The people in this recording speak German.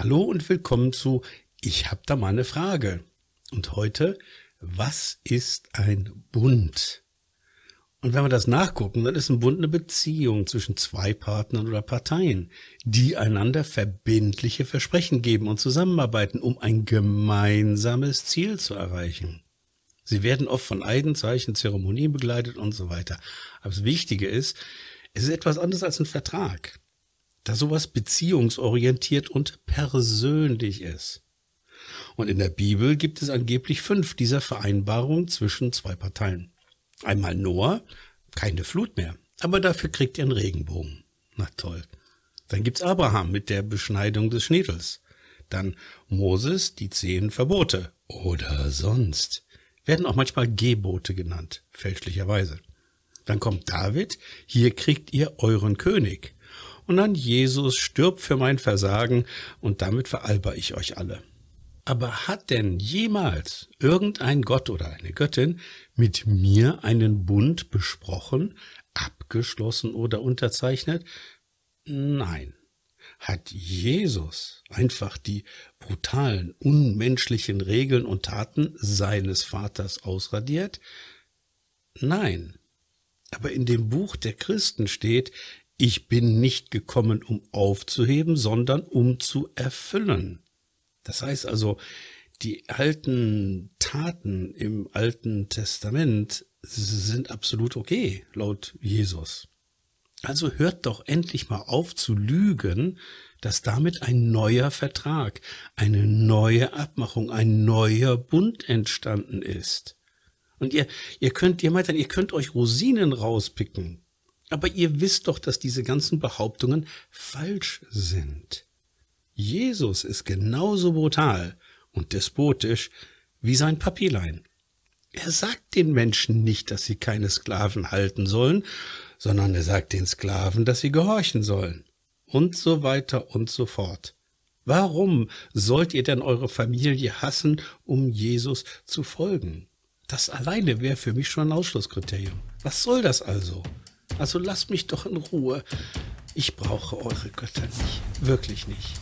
Hallo und willkommen zu Ich hab da mal eine Frage. Und heute, was ist ein Bund? Und wenn wir das nachgucken, dann ist ein Bund eine Beziehung zwischen zwei Partnern oder Parteien, die einander verbindliche Versprechen geben und zusammenarbeiten, um ein gemeinsames Ziel zu erreichen. Sie werden oft von Eidenzeichen, Zeremonien begleitet und so weiter. Aber das Wichtige ist, es ist etwas anderes als ein Vertrag da sowas beziehungsorientiert und persönlich ist. Und in der Bibel gibt es angeblich fünf dieser Vereinbarungen zwischen zwei Parteien. Einmal Noah, keine Flut mehr, aber dafür kriegt er einen Regenbogen. Na toll. Dann gibt's Abraham mit der Beschneidung des Schädels. Dann Moses, die zehn Verbote. Oder sonst. Werden auch manchmal Gebote genannt, fälschlicherweise. Dann kommt David, hier kriegt ihr euren König und dann Jesus stirb für mein Versagen und damit veralber ich euch alle. Aber hat denn jemals irgendein Gott oder eine Göttin mit mir einen Bund besprochen, abgeschlossen oder unterzeichnet? Nein. Hat Jesus einfach die brutalen, unmenschlichen Regeln und Taten seines Vaters ausradiert? Nein. Aber in dem Buch der Christen steht, ich bin nicht gekommen, um aufzuheben, sondern um zu erfüllen. Das heißt also, die alten Taten im Alten Testament sind absolut okay, laut Jesus. Also hört doch endlich mal auf zu lügen, dass damit ein neuer Vertrag, eine neue Abmachung, ein neuer Bund entstanden ist. Und ihr, ihr könnt, ihr meint dann, ihr könnt euch Rosinen rauspicken. Aber ihr wisst doch, dass diese ganzen Behauptungen falsch sind. Jesus ist genauso brutal und despotisch wie sein Papilein. Er sagt den Menschen nicht, dass sie keine Sklaven halten sollen, sondern er sagt den Sklaven, dass sie gehorchen sollen. Und so weiter und so fort. Warum sollt ihr denn eure Familie hassen, um Jesus zu folgen? Das alleine wäre für mich schon ein Ausschlusskriterium. Was soll das also? Also lasst mich doch in Ruhe. Ich brauche eure Götter nicht. Wirklich nicht.